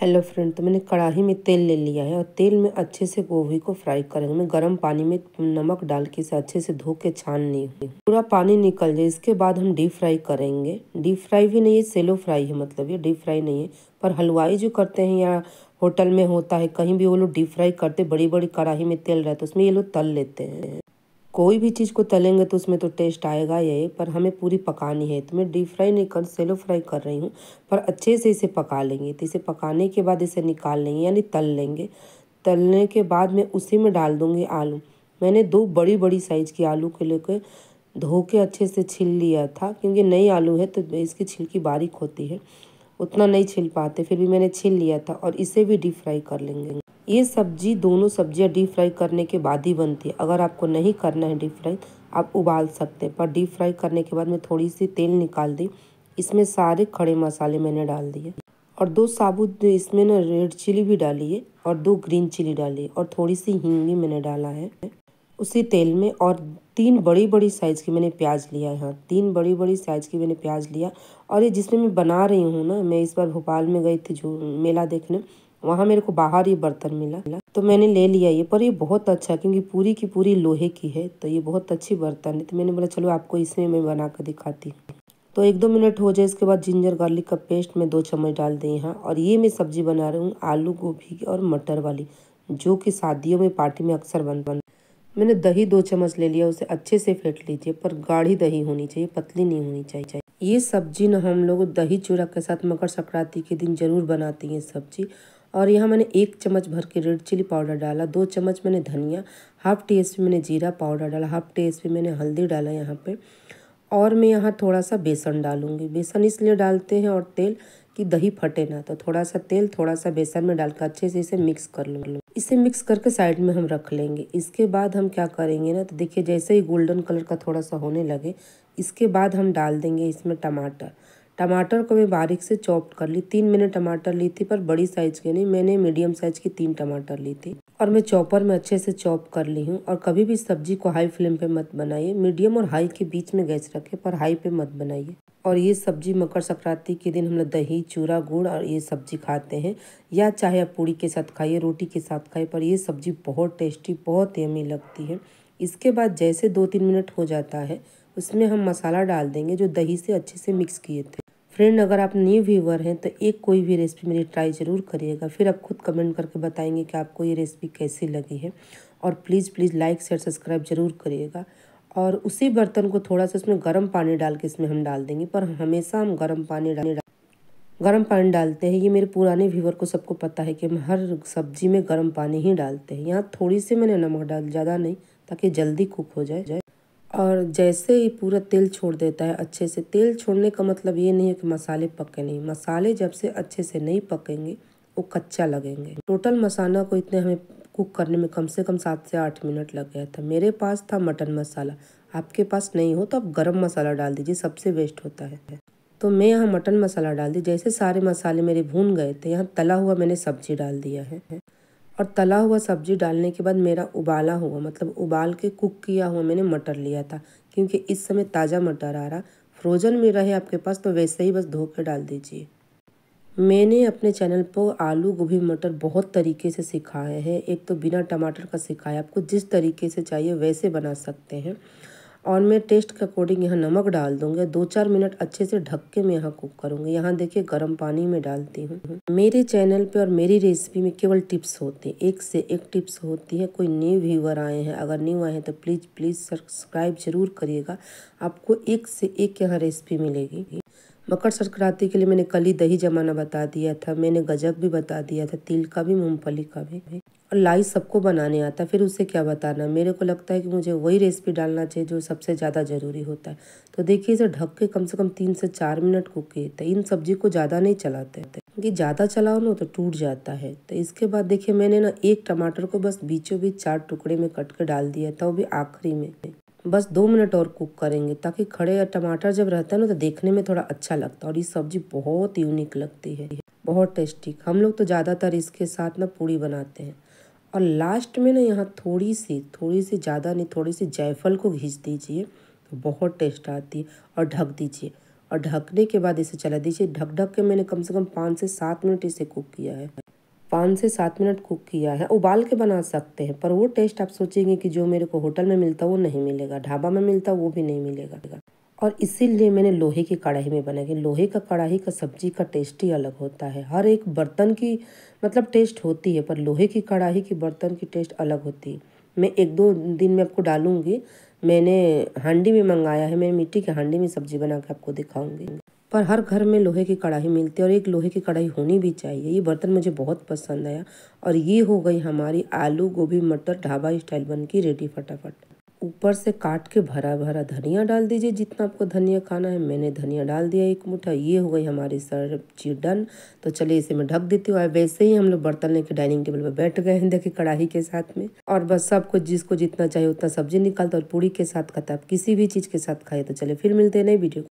hello friend तो मैंने कढ़ाई में तेल ले लिया है और तेल में अच्छे से गोभी को फ्राई करेंगे मैं गर्म पानी में नमक डाल के इसे अच्छे से धो के छान ली हुई पूरा पानी निकल जाए इसके बाद हम डीप फ्राई करेंगे डीप फ्राई भी नहीं है सेलो फ्राई है मतलब ये डीप फ्राई नहीं है पर हलवाई जो करते हैं या होटल में होता है कहीं भी वो लोग डीप फ्राई करते बड़ी बड़ी कढ़ाई में तेल रहता है उसमें ये लोग तल लेते हैं कोई भी चीज़ को तलेंगे तो उसमें तो टेस्ट आएगा यही पर हमें पूरी पकानी है तो मैं डीप फ्राई नहीं कर सेलो फ्राई कर रही हूँ पर अच्छे से इसे पका लेंगे तो इसे पकाने के बाद इसे निकाल लेंगे यानी तल लेंगे तलने के बाद मैं उसी में डाल दूँगी आलू मैंने दो बड़ी बड़ी साइज़ की आलू को लेकर धो के अच्छे से छिल लिया था क्योंकि नई आलू है तो इसकी छिलकी बारीक होती है उतना नहीं छिल पाते फिर भी मैंने छिल लिया था और इसे भी डीप फ्राई कर लेंगे ये सब्जी दोनों सब्जियां डीप फ्राई करने के बाद ही बनती है अगर आपको नहीं करना है डीप फ्राई आप उबाल सकते हैं पर डीप फ्राई करने के बाद मैं थोड़ी सी तेल निकाल दी इसमें सारे खड़े मसाले मैंने डाल दिए और दो साबुत इसमें ना रेड चिली भी डाली है और दो ग्रीन चिली डाली है और थोड़ी सी हींग भी मैंने डाला है उसी तेल में और तीन बड़ी बड़ी साइज़ की मैंने प्याज लिया है हाँ तीन बड़ी बड़ी साइज़ की मैंने प्याज लिया और ये जिसमें मैं बना रही हूँ ना मैं इस बार भोपाल में गई थी जो मेला देखने वहाँ मेरे को बाहर ये बर्तन मिला तो मैंने ले लिया ये पर ये बहुत अच्छा क्योंकि पूरी की पूरी लोहे की है तो ये बहुत अच्छी बर्तन है तो मैंने बोला चलो आपको इसमें मैं बना कर दिखाती हूँ तो एक दो मिनट हो जाए इसके बाद जिंजर गार्लिक का पेस्ट मैं दो चम्मच डाल दी यहाँ और ये मैं सब्जी बना रही हूँ आलू गोभी और मटर वाली जो कि शादियों में पार्टी में अक्सर बन बन मैंने दही दो चम्मच ले लिया उसे अच्छे से फेंट लीजिए पर गाढ़ी दही होनी चाहिए पतली नहीं होनी चाहिए ये सब्जी ना हम लोग दही चूड़ा के साथ मकर संक्रांति के दिन ज़रूर बनाती हैं सब्जी और यहाँ मैंने एक चम्मच भर के रेड चिली पाउडर डाला दो चम्मच मैंने धनिया हाफ़ टी स्पून मैंने जीरा पाउडर डाला हाफ़ टी स्पून मैंने हल्दी डाला यहाँ पे और मैं यहाँ थोड़ा सा बेसन डालूँगी बेसन इसलिए डालते हैं और तेल कि दही फटे ना तो थोड़ा सा तेल थोड़ा सा बेसन में डालकर अच्छे से इसे मिक्स कर लूँगी इसे मिक्स करके साइड में हम रख लेंगे इसके बाद हम क्या करेंगे ना तो देखिए जैसे ही गोल्डन कलर का थोड़ा सा होने लगे इसके बाद हम डाल देंगे इसमें टमाटर टमाटर को मैं बारीक से चॉप कर ली तीन मैंने टमाटर ली थी पर बड़ी साइज़ के नहीं मैंने मीडियम साइज़ की तीन टमाटर ली थी और मैं चॉपर में अच्छे से चॉप कर ली हूँ और कभी भी सब्जी को हाई फ्लेम पे मत बनाइए मीडियम और हाई के बीच में गैस रखें पर हाई पे मत बनाइए और ये सब्जी मकर संक्रांति के दिन हम लोग दही चूरा गुड़ और ये सब्जी खाते हैं या चाहे आप पूड़ी के साथ खाइए रोटी के साथ खाइए पर ये सब्जी बहुत टेस्टी बहुत यमी लगती है इसके बाद जैसे दो तीन मिनट हो जाता है उसमें हम मसाला डाल देंगे जो दही से अच्छे से मिक्स किए थे फ्रेंड अगर आप न्यू व्यूवर हैं तो एक कोई भी रेसिपी मेरी ट्राई ज़रूर करिएगा फिर आप खुद कमेंट करके बताएंगे कि आपको ये रेसिपी कैसी लगी है और please please like share subscribe ज़रूर करिएगा और उसी बर्तन को थोड़ा सा उसमें गर्म पानी डाल के इसमें हम डाल देंगे पर हमेशा हम गर्म पानी डाले गर्म पानी डालते हैं ये मेरे पुराने व्यूवर को सबको पता है कि हम हर सब्जी में गर्म पानी ही डालते हैं यहाँ थोड़ी सी मैंने नमक डाल ज़्यादा नहीं ताकि जल्दी कुक हो जाए और जैसे ही पूरा तेल छोड़ देता है अच्छे से तेल छोड़ने का मतलब ये नहीं है कि मसाले पके नहीं मसाले जब से अच्छे से नहीं पकेंगे वो कच्चा लगेंगे टोटल मसाला को इतने हमें कुक करने में कम से कम सात से आठ मिनट लग गया था मेरे पास था मटन मसाला आपके पास नहीं हो तो आप गर्म मसाला डाल दीजिए सबसे बेस्ट होता है तो मैं यहाँ मटन मसाला डाल दी जैसे सारे मसाले मेरे भून गए थे यहाँ तला हुआ मैंने सब्जी डाल दिया है और तला हुआ सब्ज़ी डालने के बाद मेरा उबाला हुआ मतलब उबाल के कुक किया हुआ मैंने मटर लिया था क्योंकि इस समय ताज़ा मटर आ रहा फ्रोज़न में रहे आपके पास तो वैसे ही बस धो के डाल दीजिए मैंने अपने चैनल पर आलू गोभी मटर बहुत तरीके से सिखाए हैं एक तो बिना टमाटर का सिखाया आपको जिस तरीके से चाहिए वैसे बना सकते हैं और मैं टेस्ट के अकॉर्डिंग यहाँ नमक डाल दूँगी दो चार मिनट अच्छे से ढक के मैं यहाँ कुक करूँगी यहाँ देखिए गर्म पानी में डालती हूँ मेरे चैनल पे और मेरी रेसिपी में केवल टिप्स होते हैं एक से एक टिप्स होती है कोई न्यू व्यूवर आए हैं अगर न्यू आए हैं तो प्लीज़ प्लीज़ सब्सक्राइब जरूर करिएगा आपको एक से एक यहाँ रेसिपी मिलेगी मकर संक्रांति के लिए मैंने कली दही जमाना बता दिया था मैंने गजक भी बता दिया था तिल का भी मूँगफली का भी और लाई सबको बनाने आता है फिर उसे क्या बताना है मेरे को लगता है कि मुझे वही रेसिपी डालना चाहिए जो सबसे ज़्यादा ज़रूरी होता है तो देखिए इसे ढक के कम से कम तीन से चार मिनट कुक किए थे इन सब्जी को ज़्यादा नहीं चलाते थे क्योंकि ज़्यादा चलाओ ना तो टूट जाता है तो इसके बाद देखिए मैंने ना एक टमाटर को बस बीचों बीच चार टुकड़े में कट के डाल दिया था वो भी आखिरी में बस दो मिनट और कुक करेंगे ताकि खड़े या टमाटर जब रहता है ना तो देखने में थोड़ा अच्छा लगता है और ये सब्जी बहुत यूनिक लगती है बहुत टेस्टी हम लोग तो ज़्यादातर इसके साथ ना पूड़ी बनाते हैं और लास्ट में ना यहाँ थोड़ी सी थोड़ी सी ज़्यादा नहीं थोड़ी सी जायफल को घींच दीजिए तो बहुत टेस्ट आती है और ढक दीजिए और ढकने के बाद इसे चला दीजिए ढक ढक के मैंने कम से कम पाँच से सात मिनट इसे कुक किया है पाँच से सात मिनट कुक किया है उबाल के बना सकते हैं पर वो टेस्ट आप सोचेंगे कि जो मेरे को होटल में मिलता वो नहीं मिलेगा ढाबा में मिलता वो भी नहीं मिलेगा और इसीलिए मैंने लोहे की कढ़ाई में बनाई लोहे का कढ़ाई का सब्जी का टेस्ट ही अलग होता है हर एक बर्तन की मतलब टेस्ट होती है पर लोहे की कढ़ाई की बर्तन की टेस्ट अलग होती है मैं एक दो दिन में आपको डालूँगी मैंने हांडी में मंगाया है मैं मिट्टी की हांडी में सब्जी बना के आपको दिखाऊँगी पर हर घर में लोहे की कढ़ाई मिलती है और एक लोहे की कढ़ाई होनी भी चाहिए ये बर्तन मुझे बहुत पसंद आया और ये हो गई हमारी आलू गोभी मटर ढाबा स्टाइल बन की रेडी फटाफट ऊपर से काट के भरा भरा धनिया डाल दीजिए जितना आपको धनिया खाना है मैंने धनिया डाल दिया एक मुठा ये हो गई हमारी सर चीज डन तो चलिए इसे मैं ढक देती हूँ वैसे ही हम लोग बर्तन लेके डाइनिंग टेबल पर बैठ गए हैं देखिए कढ़ाई के साथ में और बस सबको जिसको जितना चाहिए उतना सब्जी निकालता और पूरी के साथ खाता आप किसी भी चीज़ के साथ खाए तो चले फिर मिलते हैं नई वीडियो